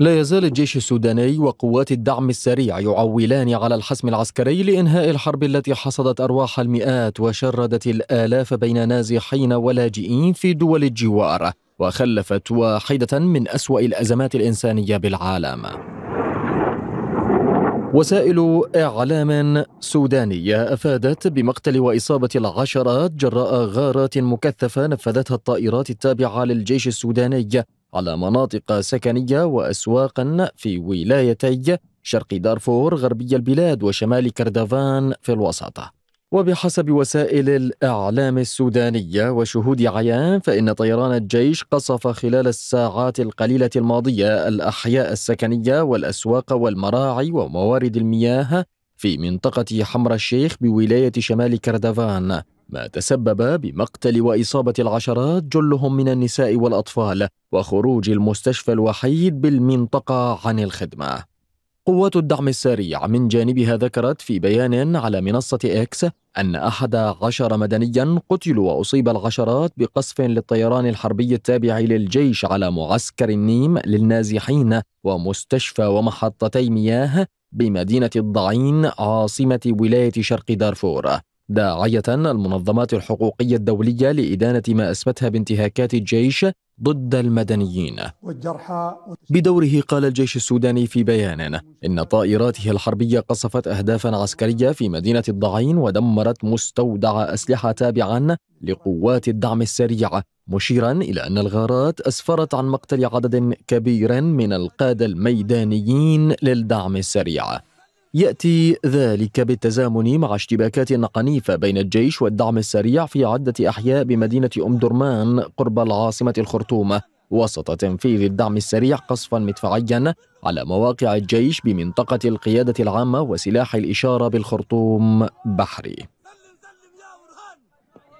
لا يزال الجيش السوداني وقوات الدعم السريع يعولان على الحسم العسكري لإنهاء الحرب التي حصدت أرواح المئات وشردت الآلاف بين نازحين ولاجئين في دول الجوار وخلفت واحدة من أسوأ الأزمات الإنسانية بالعالم وسائل إعلام سودانية أفادت بمقتل وإصابة العشرات جراء غارات مكثفة نفذتها الطائرات التابعة للجيش السوداني على مناطق سكنية وأسواقا في ولايتي شرق دارفور غربي البلاد وشمال كردفان في الوسط وبحسب وسائل الإعلام السودانية وشهود عيان فإن طيران الجيش قصف خلال الساعات القليلة الماضية الأحياء السكنية والأسواق والمراعي وموارد المياه في منطقة حمر الشيخ بولاية شمال كردفان ما تسبب بمقتل وإصابة العشرات جلهم من النساء والأطفال وخروج المستشفى الوحيد بالمنطقة عن الخدمة قوات الدعم السريع من جانبها ذكرت في بيان على منصة إكس أن أحد عشر مدنيا قتلوا وأصيب العشرات بقصف للطيران الحربي التابع للجيش على معسكر النيم للنازحين ومستشفى ومحطتي مياه بمدينة الضعين عاصمة ولاية شرق دارفور داعية المنظمات الحقوقية الدولية لإدانة ما أسمتها بانتهاكات الجيش ضد المدنيين بدوره قال الجيش السوداني في بيان إن طائراته الحربية قصفت أهدافا عسكرية في مدينة الضعين ودمرت مستودع أسلحة تابعا لقوات الدعم السريع مشيرا إلى أن الغارات أسفرت عن مقتل عدد كبير من القادة الميدانيين للدعم السريع يأتي ذلك بالتزامن مع اشتباكات عنيفة بين الجيش والدعم السريع في عدة أحياء بمدينة أم درمان قرب العاصمة الخرطوم وسط تنفيذ الدعم السريع قصفا مدفعيا على مواقع الجيش بمنطقة القيادة العامة وسلاح الإشارة بالخرطوم بحري